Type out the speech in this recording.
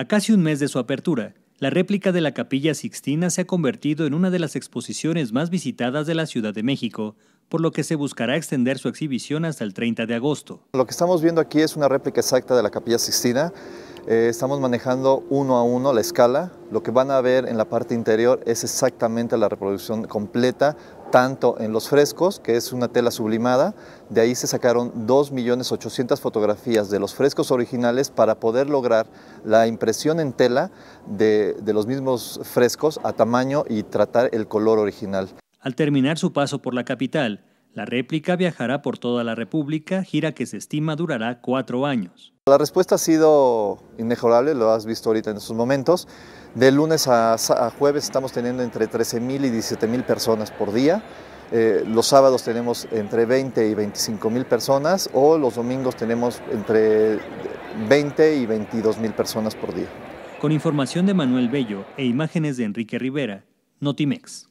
A casi un mes de su apertura, la réplica de la Capilla Sixtina se ha convertido en una de las exposiciones más visitadas de la Ciudad de México, por lo que se buscará extender su exhibición hasta el 30 de agosto. Lo que estamos viendo aquí es una réplica exacta de la Capilla Sixtina eh, estamos manejando uno a uno la escala. Lo que van a ver en la parte interior es exactamente la reproducción completa, tanto en los frescos, que es una tela sublimada, de ahí se sacaron 2.800.000 fotografías de los frescos originales para poder lograr la impresión en tela de los mismos frescos a tamaño y tratar el color original. Al terminar su paso por la capital, la réplica viajará por toda la República, gira que se estima durará cuatro años. La respuesta ha sido inmejorable, lo has visto ahorita en estos momentos. De lunes a, jueves estamos teniendo entre 13.000 y 17.000 personas por día. Eh, los sábados tenemos entre 20 y 25.000 personas o los domingos tenemos entre 20 y 22.000 personas por día. Con información de Manuel Bello e imágenes de Enrique Rivera, Notimex.